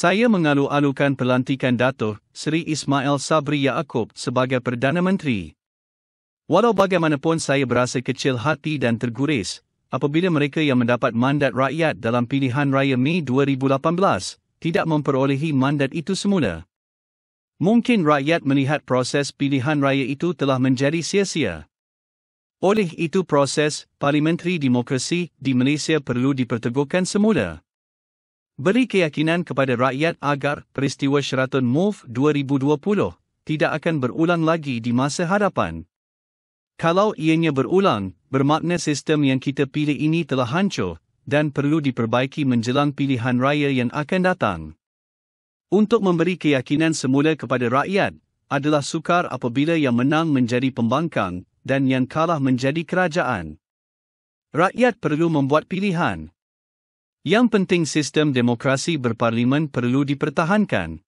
Saya mengalu-alukan pelantikan Datuk Seri Ismail Sabri Yaakob sebagai Perdana Menteri. Walau bagaimanapun saya berasa kecil hati dan terguris apabila mereka yang mendapat mandat rakyat dalam pilihan raya Mei 2018 tidak memperolehi mandat itu semula. Mungkin rakyat melihat proses pilihan raya itu telah menjadi sia-sia. Oleh itu proses parlimentari demokrasi di Malaysia perlu diperteguhkan semula beri keyakinan kepada rakyat agar peristiwa Sheraton Move 2020 tidak akan berulang lagi di masa hadapan. Kalau ianya berulang, bermakna sistem yang kita pilih ini telah hancur dan perlu diperbaiki menjelang pilihan raya yang akan datang. Untuk memberi keyakinan semula kepada rakyat adalah sukar apabila yang menang menjadi pembangkang dan yang kalah menjadi kerajaan. Rakyat perlu membuat pilihan. Yang penting sistem demokrasi berparlimen perlu dipertahankan.